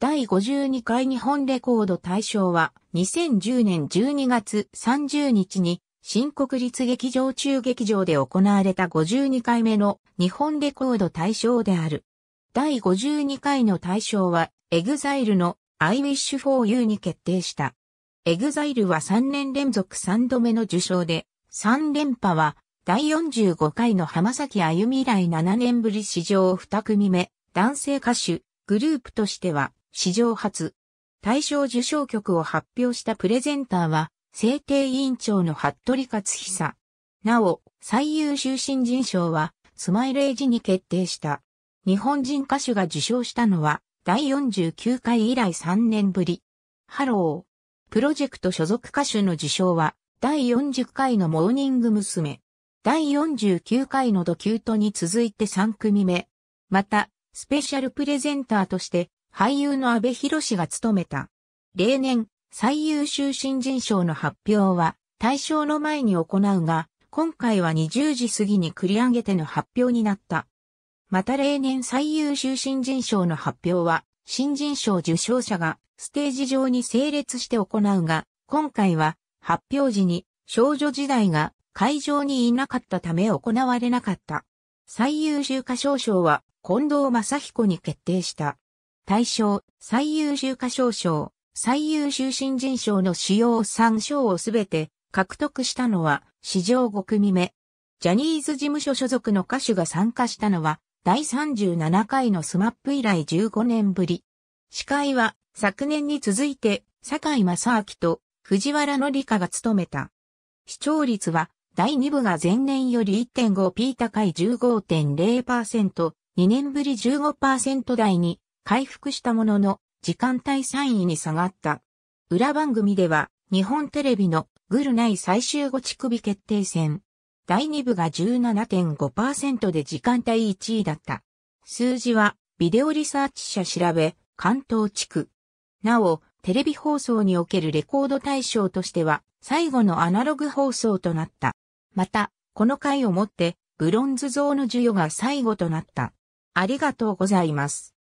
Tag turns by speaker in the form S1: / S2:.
S1: 第52回日本レコード大賞は2010年12月30日に新国立劇場中劇場で行われた52回目の日本レコード大賞である。第52回の大賞はエグザイルの I wish for you に決定した。エグザイルは3年連続3度目の受賞で、3連覇は第45回の浜崎あゆみ以来7年ぶり史上2組目、男性歌手、グループとしては史上初、大賞受賞曲を発表したプレゼンターは、制定委員長の服部克久。なお、最優秀新人賞は、スマイルエイジに決定した。日本人歌手が受賞したのは、第49回以来3年ぶり。ハロー。プロジェクト所属歌手の受賞は、第40回のモーニング娘。第49回のドキュートに続いて3組目。また、スペシャルプレゼンターとして、俳優の安部博が務めた。例年、最優秀新人賞の発表は、大賞の前に行うが、今回は20時過ぎに繰り上げての発表になった。また例年最優秀新人賞の発表は、新人賞受賞者がステージ上に整列して行うが、今回は発表時に少女時代が会場にいなかったため行われなかった。最優秀歌唱賞は近藤正彦に決定した。大賞、最優秀歌唱賞、最優秀新人賞の主要3賞をすべて獲得したのは史上5組目。ジャニーズ事務所所属の歌手が参加したのは第37回のスマップ以来15年ぶり。司会は昨年に続いて坂井正明と藤原紀香が務めた。視聴率は第2部が前年より 1.5p 高い15.0%、2年ぶり15%台に回復したものの、時間帯3位に下がった。裏番組では、日本テレビのグルナイ最終後乳首決定戦。第2部が17.5%で時間帯1位だった。数字は、ビデオリサーチ社調べ、関東地区。なお、テレビ放送におけるレコード対象としては、最後のアナログ放送となった。また、この回をもって、ブロンズ像の授与が最後となった。ありがとうございます。